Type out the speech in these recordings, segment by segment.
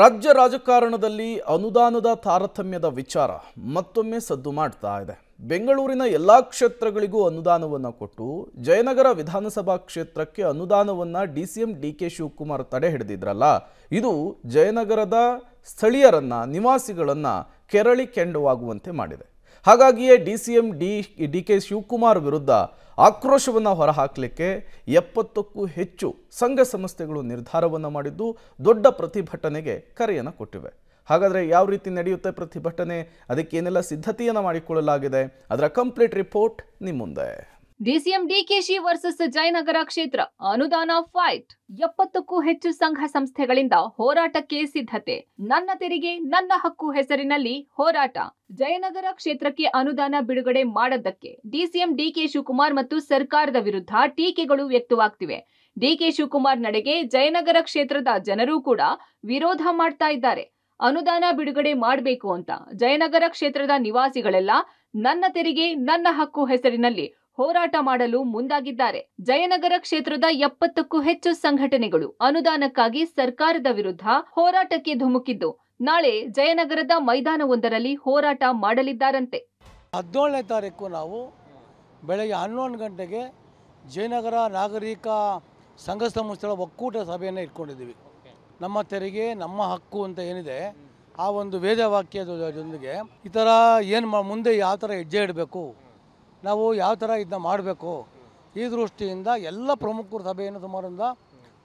ರಾಜ್ಯ ರಾಜಕಾರಣದಲ್ಲಿ ಅನುದಾನದ ತಾರತಮ್ಯದ ವಿಚಾರ ಮತ್ತೊಮ್ಮೆ ಸದ್ದು ಮಾಡ್ತಾ ಇದೆ ಬೆಂಗಳೂರಿನ ಎಲ್ಲ ಕ್ಷೇತ್ರಗಳಿಗೂ ಅನುದಾನವನ್ನು ಕೊಟ್ಟು ಜಯನಗರ ವಿಧಾನಸಭಾ ಕ್ಷೇತ್ರಕ್ಕೆ ಅನುದಾನವನ್ನು D C M D K Shivakumar ತಡೆ ಹಿಡಿದಿದ್ರಲ್ಲ ಇದು ಜಯನಗರದ ಸ್ಥಳೀಯರನ್ನು ನಿವಾಸಿಗಳನ್ನು ಕೆರಳಿ ಕೆಂಡವಾಗುವಂತೆ ಮಾಡಿದೆ ಹಾಗಾಗಿಯೇ D C M D D K Shivakumar ವಿರುದ್ಧ ಆಕ್ರೋಶವನ್ನು ಹೊರಹಾಕಲಿಕ್ಕೆ ಎಪ್ಪತ್ತಕ್ಕೂ ಹೆಚ್ಚು ಸಂಘ ಸಂಸ್ಥೆಗಳು ನಿರ್ಧಾರವನ್ನು ಮಾಡಿದ್ದು ದೊಡ್ಡ ಪ್ರತಿಭಟನೆಗೆ ಕರೆಯನ್ನು ಕೊಟ್ಟಿವೆ ಹಾಗಾದರೆ ಯಾವ ರೀತಿ ನಡೆಯುತ್ತೆ ಪ್ರತಿಭಟನೆ ಅದಕ್ಕೇನೆಲ್ಲ ಸಿದ್ಧತೆಯನ್ನು ಮಾಡಿಕೊಳ್ಳಲಾಗಿದೆ ಅದರ ಕಂಪ್ಲೀಟ್ ರಿಪೋರ್ಟ್ ನಿಮ್ಮ ಮುಂದೆ ಡಿಸಿಎಂ ಡಿಕೆಶಿ ವರ್ಸಸ್ ಜಯನಗರ ಕ್ಷೇತ್ರ ಅನುದಾನ ಫೈಟ್ ಎಪ್ಪತ್ತಕ್ಕೂ ಹೆಚ್ಚು ಸಂಘ ಸಂಸ್ಥೆಗಳಿಂದ ಹೋರಾಟಕ್ಕೆ ಸಿದ್ಧತೆ ನನ್ನ ತೆರಿಗೆ ನನ್ನ ಹಕ್ಕು ಹೆಸರಿನಲ್ಲಿ ಹೋರಾಟ ಜಯನಗರ ಕ್ಷೇತ್ರಕ್ಕೆ ಅನುದಾನ ಬಿಡುಗಡೆ ಮಾಡದ್ದಕ್ಕೆ ಡಿಸಿಎಂ ಡಿಕೆ ಶಿವಕುಮಾರ್ ಮತ್ತು ಸರ್ಕಾರದ ವಿರುದ್ಧ ಟೀಕೆಗಳು ವ್ಯಕ್ತವಾಗ್ತಿವೆ ಡಿಕೆ ಶಿವಕುಮಾರ್ ನಡೆಗೆ ಜಯನಗರ ಕ್ಷೇತ್ರದ ಜನರೂ ಕೂಡ ವಿರೋಧ ಮಾಡ್ತಾ ಇದ್ದಾರೆ ಅನುದಾನ ಬಿಡುಗಡೆ ಮಾಡಬೇಕು ಅಂತ ಜಯನಗರ ಕ್ಷೇತ್ರದ ನಿವಾಸಿಗಳೆಲ್ಲ ನನ್ನ ತೆರಿಗೆ ನನ್ನ ಹಕ್ಕು ಹೆಸರಿನಲ್ಲಿ ಹೋರಾಟ ಮಾಡಲು ಮುಂದಾಗಿದ್ದಾರೆ ಜಯನಗರ ಕ್ಷೇತ್ರದ ಎಪ್ಪತ್ತಕ್ಕೂ ಹೆಚ್ಚು ಸಂಘಟನೆಗಳು ಅನುದಾನಕ್ಕಾಗಿ ಸರ್ಕಾರದ ವಿರುದ್ಧ ಹೋರಾಟಕ್ಕೆ ಧುಮುಕಿದ್ದು ನಾಳೆ ಜಯನಗರದ ಮೈದಾನವೊಂದರಲ್ಲಿ ಹೋರಾಟ ಮಾಡಲಿದ್ದಾರಂತೆ ಹದಿನೇಳನೇ ತಾರೀಕು ನಾವು ಬೆಳಗ್ಗೆ ಹನ್ನೊಂದು ಗಂಟೆಗೆ ಜಯನಗರ ನಾಗರಿಕ ಸಂಘ ಸಂಸ್ಥೆಗಳ ಒಕ್ಕೂಟ ಸಭೆಯನ್ನು ಇಟ್ಕೊಂಡಿದ್ದೀವಿ ನಮ್ಮ ತೆರಿಗೆ ನಮ್ಮ ಹಕ್ಕು ಅಂತ ಏನಿದೆ ಆ ಒಂದು ವೇದವಾಕ್ಯದೊಂದಿಗೆ ಈ ಥರ ಏನು ಮುಂದೆ ಯಾವ ಥರ ಹೆಜ್ಜೆ ಇಡಬೇಕು ನಾವು ಯಾವ ಥರ ಇದನ್ನ ಮಾಡಬೇಕು ಈ ದೃಷ್ಟಿಯಿಂದ ಎಲ್ಲ ಪ್ರಮುಖರು ಸಭೆಯನ್ನು ಸುಮಾರಿಂದ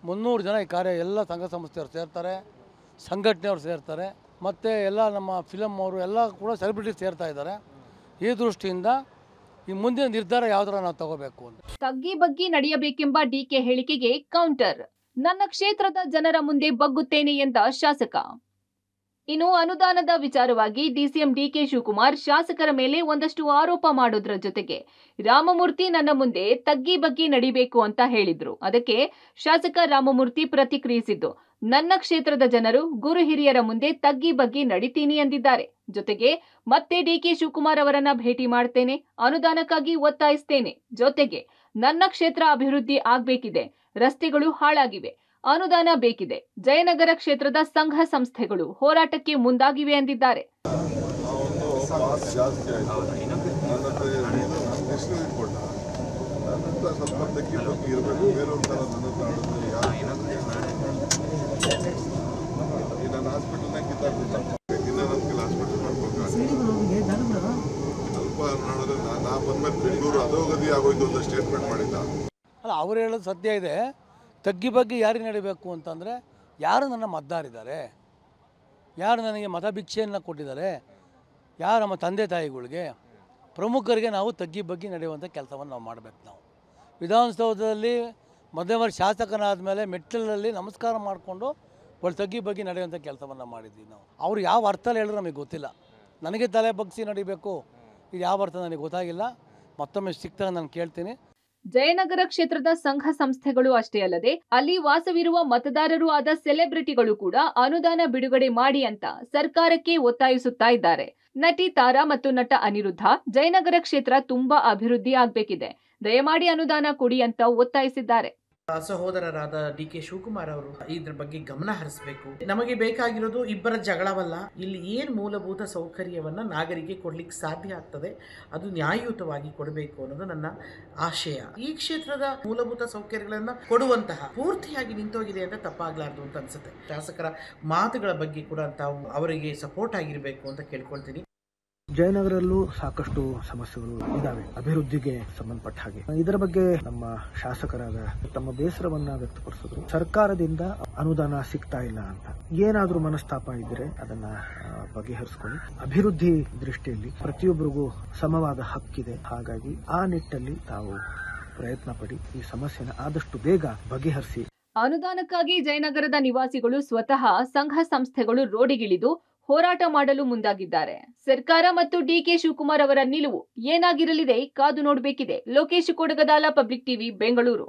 ಮುನ್ನೂರು ಜನ ಈ ಕಾರ್ಯ ಎಲ್ಲ ಸಂಘ ಸಂಸ್ಥೆಯವರು ಸೇರ್ತಾರೆ ಸಂಘಟನೆಯವರು ಸೇರ್ತಾರೆ ಮತ್ತು ಎಲ್ಲ ನಮ್ಮ ಫಿಲಮ್ ಅವರು ಎಲ್ಲ ಕೂಡ ಸೆಲೆಬ್ರಿಟಿ ಸೇರ್ತಾ ಇದ್ದಾರೆ ಈ ದೃಷ್ಟಿಯಿಂದ ಈ ಮುಂದಿನ ನಿರ್ಧಾರ ಯಾವ ಥರ ನಾವು ತಗೋಬೇಕು ಅಂತ ತಗ್ಗಿ ಬಗ್ಗಿ ನಡೆಯಬೇಕೆಂಬ ಡಿ ಕೆ ಹೇಳಿಕೆಗೆ ಕೌಂಟರ್ ನನ್ನ ಕ್ಷೇತ್ರದ ಜನರ ಮುಂದೆ ಬಗ್ಗುತ್ತೇನೆ ಎಂದ ಶಾಸಕ ಇನ್ನು ಅನುದಾನದ ವಿಚಾರವಾಗಿ ಡಿಸಿಎಂ ಡಿಕೆ ಶಿವಕುಮಾರ್ ಶಾಸಕರ ಮೇಲೆ ಒಂದಷ್ಟು ಆರೋಪ ಮಾಡೋದ್ರ ಜೊತೆಗೆ ರಾಮಮೂರ್ತಿ ನನ್ನ ಮುಂದೆ ತಗ್ಗಿ ಬಗ್ಗಿ ನಡಿಬೇಕು ಅಂತ ಹೇಳಿದ್ರು ಅದಕ್ಕೆ ಶಾಸಕ ರಾಮಮೂರ್ತಿ ಪ್ರತಿಕ್ರಿಯಿಸಿದ್ದು ನನ್ನ ಕ್ಷೇತ್ರದ ಜನರು ಗುರು ಹಿರಿಯರ ಮುಂದೆ ತಗ್ಗಿ ಬಗ್ಗಿ ನಡಿತೀನಿ ಎಂದಿದ್ದಾರೆ ಜೊತೆಗೆ ಮತ್ತೆ ಡಿಕೆ ಶಿವಕುಮಾರ್ ಅವರನ್ನ ಭೇಟಿ ಮಾಡ್ತೇನೆ ಅನುದಾನಕ್ಕಾಗಿ ಒತ್ತಾಯಿಸ್ತೇನೆ ಜೊತೆಗೆ ನನ್ನ ಕ್ಷೇತ್ರ ಅಭಿವೃದ್ಧಿ ಆಗ್ಬೇಕಿದೆ ರಸ್ತೆಗಳು ಹಾಳಾಗಿವೆ ಅನುದಾನ ಬೇಕಿದೆ ಜಯನಗರ ಕ್ಷೇತ್ರದ ಸಂಘ ಸಂಸ್ಥೆಗಳು ಹೋರಾಟಕ್ಕೆ ಮುಂದಾಗಿವೆ ಎಂದಿದ್ದಾರೆ ಅವ್ರು ಹೇಳೋದು ಸದ್ಯ ಇದೆ ತಗ್ಗಿ ಬಗ್ಗೆ ಯಾರಿಗೆ ನಡೀಬೇಕು ಅಂತಂದರೆ ಯಾರು ನನ್ನ ಮತದಾರಿದ್ದಾರೆ ಯಾರು ನನಗೆ ಮತ ಭಿಕ್ಷೆಯನ್ನು ಕೊಟ್ಟಿದ್ದಾರೆ ಯಾರು ನಮ್ಮ ತಂದೆ ತಾಯಿಗಳಿಗೆ ಪ್ರಮುಖರಿಗೆ ನಾವು ತಗ್ಗಿ ಬಗ್ಗೆ ನಡೆಯುವಂಥ ಕೆಲಸವನ್ನು ನಾವು ಮಾಡಬೇಕು ನಾವು ವಿಧಾನಸೌಧದಲ್ಲಿ ಮೊದಲ ಶಾಸಕನಾದ ಮೇಲೆ ಮೆಟ್ಟಲಲ್ಲಿ ನಮಸ್ಕಾರ ಮಾಡಿಕೊಂಡು ಒಳ್ಳೆ ತಗ್ಗಿ ಬಗ್ಗೆ ನಡೆಯುವಂಥ ಕೆಲಸವನ್ನು ಮಾಡಿದ್ವಿ ನಾವು ಅವ್ರು ಯಾವ ಅರ್ಥಲ್ಲಿ ಹೇಳಿದ್ರು ನಮಗೆ ಗೊತ್ತಿಲ್ಲ ನನಗೆ ತಲೆ ಬಗ್ಸಿ ನಡಿಬೇಕು ಇದು ಯಾವ ಅರ್ಥ ನನಗೆ ಗೊತ್ತಾಗಿಲ್ಲ ಮತ್ತೊಮ್ಮೆ ಸಿಗ್ತದೆ ನಾನು ಕೇಳ್ತೀನಿ ಜಯನಗರ ಕ್ಷೇತ್ರದ ಸಂಘ ಸಂಸ್ಥೆಗಳು ಅಷ್ಟೇ ಅಲ್ಲದೆ ಅಲ್ಲಿ ವಾಸವಿರುವ ಮತದಾರರು ಆದ ಸೆಲೆಬ್ರಿಟಿಗಳು ಕೂಡ ಅನುದಾನ ಬಿಡುಗಡೆ ಮಾಡಿ ಅಂತ ಸರ್ಕಾರಕ್ಕೆ ಒತ್ತಾಯಿಸುತ್ತಾ ಇದ್ದಾರೆ ನಟಿ ತಾರಾ ಮತ್ತು ನಟ ಅನಿರುದ್ಧ ಜಯನಗರ ಕ್ಷೇತ್ರ ತುಂಬಾ ಅಭಿವೃದ್ಧಿ ಆಗ್ಬೇಕಿದೆ ದಯಮಾಡಿ ಅನುದಾನ ಕೊಡಿ ಅಂತ ಒತ್ತಾಯಿಸಿದ್ದಾರೆ ಸಹೋದರರಾದ ಡಿ ಕೆ ಶಿವಕುಮಾರ್ ಅವರು ಇದ್ರ ಬಗ್ಗೆ ಗಮನ ಹರಿಸಬೇಕು ನಮಗೆ ಬೇಕಾಗಿರೋದು ಇಬ್ಬರ ಜಗಳವಲ್ಲ ಇಲ್ಲಿ ಏನ್ ಮೂಲಭೂತ ಸೌಕರ್ಯವನ್ನ ನಾಗರಿಕ ಕೊಡ್ಲಿಕ್ಕೆ ಸಾಧ್ಯ ಆಗ್ತದೆ ಅದು ನ್ಯಾಯಯುತವಾಗಿ ಕೊಡಬೇಕು ಅನ್ನೋದು ನನ್ನ ಆಶಯ ಈ ಕ್ಷೇತ್ರದ ಮೂಲಭೂತ ಸೌಕರ್ಯಗಳನ್ನ ಕೊಡುವಂತಹ ಪೂರ್ತಿಯಾಗಿ ನಿಂತೋಗಿದೆ ಅಂತ ತಪ್ಪಾಗ್ಲಾರ್ದು ಅಂತ ಅನ್ಸುತ್ತೆ ಶಾಸಕರ ಮಾತುಗಳ ಬಗ್ಗೆ ಕೂಡ ತಾವು ಅವರಿಗೆ ಸಪೋರ್ಟ್ ಆಗಿರಬೇಕು ಅಂತ ಕೇಳ್ಕೊಳ್ತೀನಿ ಜಯನಗರಲ್ಲೂ ಸಾಕಷ್ಟು ಸಮಸ್ಯೆಗಳು ಇದಾವೆ ಅಭಿವೃದ್ಧಿಗೆ ಸಂಬಂಧಪಟ್ಟ ಹಾಗೆ ಇದರ ಬಗ್ಗೆ ನಮ್ಮ ಶಾಸಕರಾದ ತಮ್ಮ ಬೇಸರವನ್ನ ವ್ಯಕ್ತಪಡಿಸಿದ್ರು ಸರ್ಕಾರದಿಂದ ಅನುದಾನ ಸಿಗ್ತಾ ಇಲ್ಲ ಅಂತ ಏನಾದ್ರೂ ಮನಸ್ತಾಪ ಇದ್ರೆ ಅದನ್ನ ಬಗೆಹರಿಸಿಕೊಂಡು ಅಭಿವೃದ್ಧಿ ದೃಷ್ಟಿಯಲ್ಲಿ ಪ್ರತಿಯೊಬ್ಬರಿಗೂ ಸಮವಾದ ಹಕ್ಕಿದೆ ಹಾಗಾಗಿ ಆ ನಿಟ್ಟಲ್ಲಿ ತಾವು ಪ್ರಯತ್ನ ಪಡಿ ಈ ಸಮಸ್ಯೆನ ಆದಷ್ಟು ಬೇಗ ಬಗೆಹರಿಸಿ ಅನುದಾನಕ್ಕಾಗಿ ಜಯನಗರದ ನಿವಾಸಿಗಳು ಸ್ವತಃ ಸಂಘ ಸಂಸ್ಥೆಗಳು ರೋಡಿಗಿಳಿದು ಹೋರಾಟ ಮಾಡಲು ಮುಂದಾಗಿದ್ದಾರೆ ಸರ್ಕಾರ ಮತ್ತು ಡಿಕೆ ಶಿವಕುಮಾರ್ ಅವರ ನಿಲುವು ಏನಾಗಿರಲಿದೆ ಕಾದು ನೋಡಬೇಕಿದೆ ಲೋಕೇಶ್ ಕೊಡಗದಾಲ ಪಬ್ಲಿಕ್ ಟಿವಿ ಬೆಂಗಳೂರು